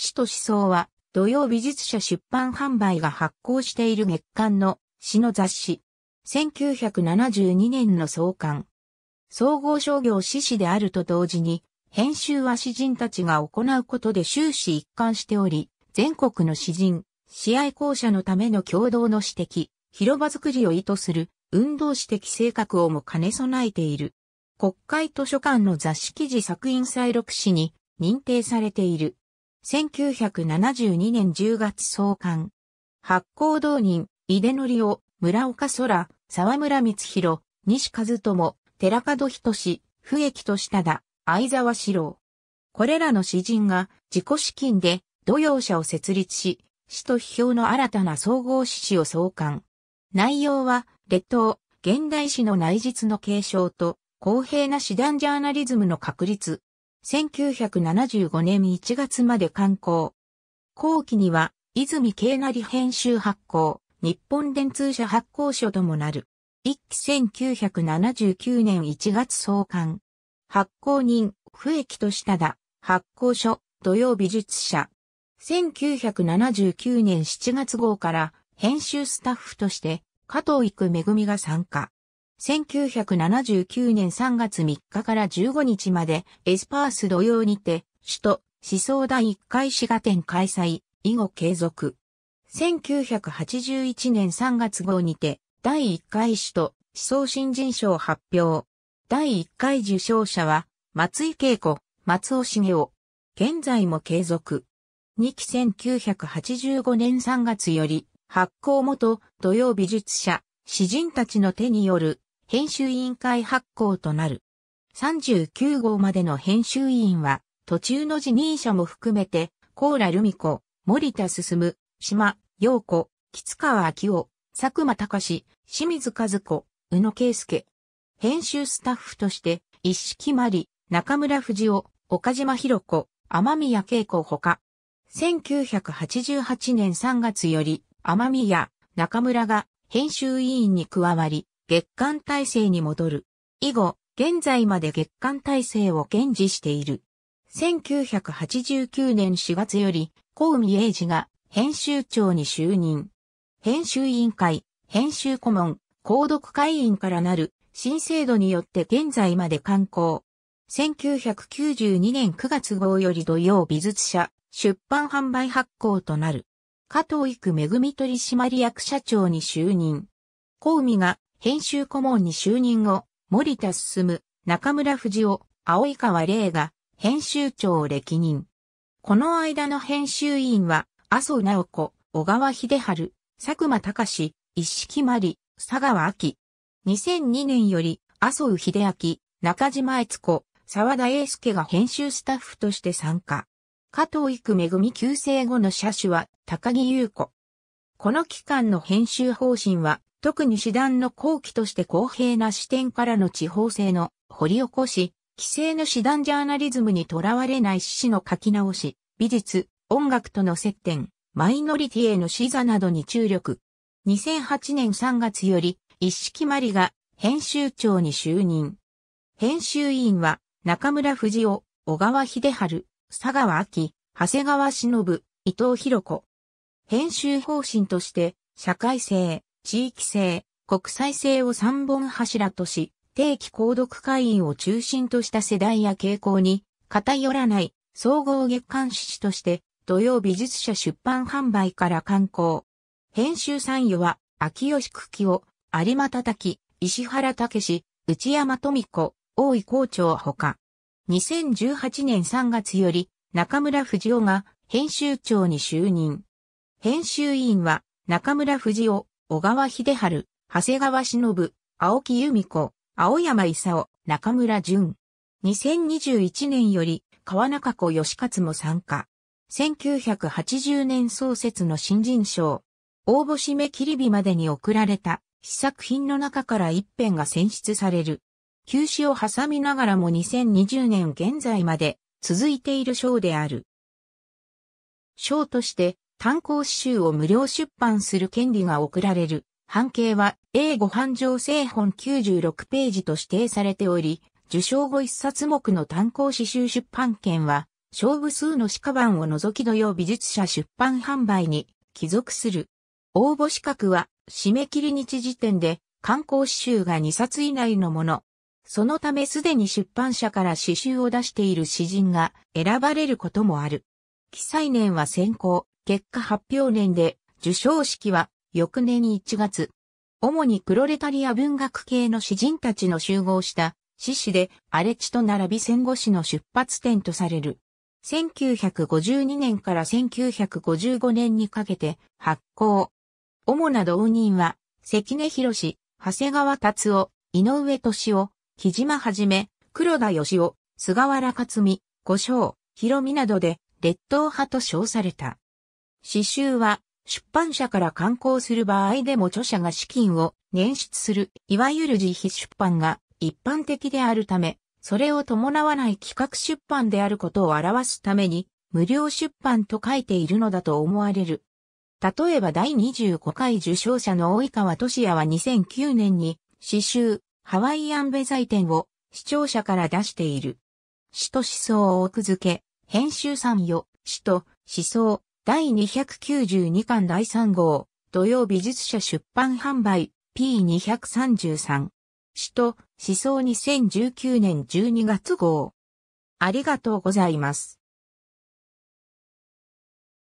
詩と思想は、土曜美術社出版販売が発行している月間の詩の雑誌。1972年の創刊。総合商業詩誌であると同時に、編集は詩人たちが行うことで終始一貫しており、全国の詩人、試合校舎のための共同の詩的、広場づくりを意図する、運動詩的性格をも兼ね備えている。国会図書館の雑誌記事作品再録誌に認定されている。1972年10月創刊。発行同人、井出則夫、村岡空、沢村光弘、西和友、寺門人不益としただ、相沢志郎。これらの詩人が自己資金で土曜社を設立し、詩と批評の新たな総合詩詩を創刊。内容は、列島、現代史の内実の継承と、公平な詩壇ジャーナリズムの確立、1975年1月まで刊行。後期には、泉慶成編集発行、日本電通社発行書ともなる。一期1979年1月創刊。発行人、不木としただ、発行書、土曜美術社。1979年7月号から編集スタッフとして加藤育恵が参加。1979年3月3日から15日までエスパース土曜にて首都思想第1回滋賀展開催以後継続。1981年3月号にて第1回首都思想新人賞発表。第1回受賞者は松井恵子、松尾茂雄。現在も継続。2期1985年3月より発行元土曜美術社詩人たちの手による編集委員会発行となる。39号までの編集委員は、途中の辞任者も含めて、コーラルミコ、森田進、島、陽子、吉川明夫、佐久間隆、清水和子、宇野圭介。編集スタッフとして、一式まり、中村藤夫、岡島博子、天宮恵子ほか、1988年3月より、天宮、中村が編集委員に加わり、月間体制に戻る。以後、現在まで月間体制を堅持している。1989年4月より、小海英二が編集長に就任。編集委員会、編集顧問、購読会員からなる新制度によって現在まで刊行。1992年9月号より土曜美術社出版販売発行となる。加藤育恵取締役社長に就任。小海が編集顧問に就任後、森田進、中村藤夫、青井川玲が編集長を歴任。この間の編集委員は、麻生直子、小川秀春、佐久間隆、一式まり、佐川明。2002年より、麻生秀明、中島悦子、沢田英介が編集スタッフとして参加。加藤育恵旧姓後の車種は高木優子。この期間の編集方針は特に師団の後期として公平な視点からの地方性の掘り起こし、規制の師団ジャーナリズムにとらわれない詩の書き直し、美術、音楽との接点、マイノリティへの視座などに注力。2008年3月より、一式まりが編集長に就任。編集委員は中村藤夫、小川秀春、佐川明、長谷川忍、伊藤博子。編集方針として、社会性、地域性、国際性を三本柱とし、定期購読会員を中心とした世代や傾向に偏らない総合月刊誌として土曜美術社出版販売から刊行。編集参与は秋吉久喜を有馬叩き、石原武内山富子、大井校長ほか。2018年3月より中村二夫が編集長に就任。編集委員は中村二夫、小川秀春、長谷川忍、青木由美子、青山勲、中村淳。2021年より、川中子義勝も参加。1980年創設の新人賞。応募締め切り日までに送られた、試作品の中から一編が選出される。休止を挟みながらも2020年現在まで続いている賞である。賞として単行詩集を無料出版する権利が贈られる。半径は英語繁盛製本96ページと指定されており、受賞後一冊目の単行詩集出版権は、勝負数の鹿版を除き土曜美術社出版販売に帰属する。応募資格は締め切り日時点で観光詩集が2冊以内のもの。そのためすでに出版社から詩集を出している詩人が選ばれることもある。記載年は先行、結果発表年で、受賞式は翌年1月。主にプロレタリア文学系の詩人たちの集合した詩詞で荒れ地と並び戦後史の出発点とされる。1952年から1955年にかけて発行。主な同人は、関根博士、長谷川達夫、井上敏夫、木島はじめ、黒田義夫、菅原克美、五章、広美などで、列島派と称された。詩集は出版社から刊行する場合でも著者が資金を捻出する、いわゆる自費出版が一般的であるため、それを伴わない企画出版であることを表すために、無料出版と書いているのだと思われる。例えば第25回受賞者の及川俊也は2009年に詩集ハワイアンベザイ展を視聴者から出している。詩と思想を奥付け、編集参与、詩と思想、第292巻第3号、土曜美術社出版販売 P233。死と思想2019年12月号。ありがとうございます。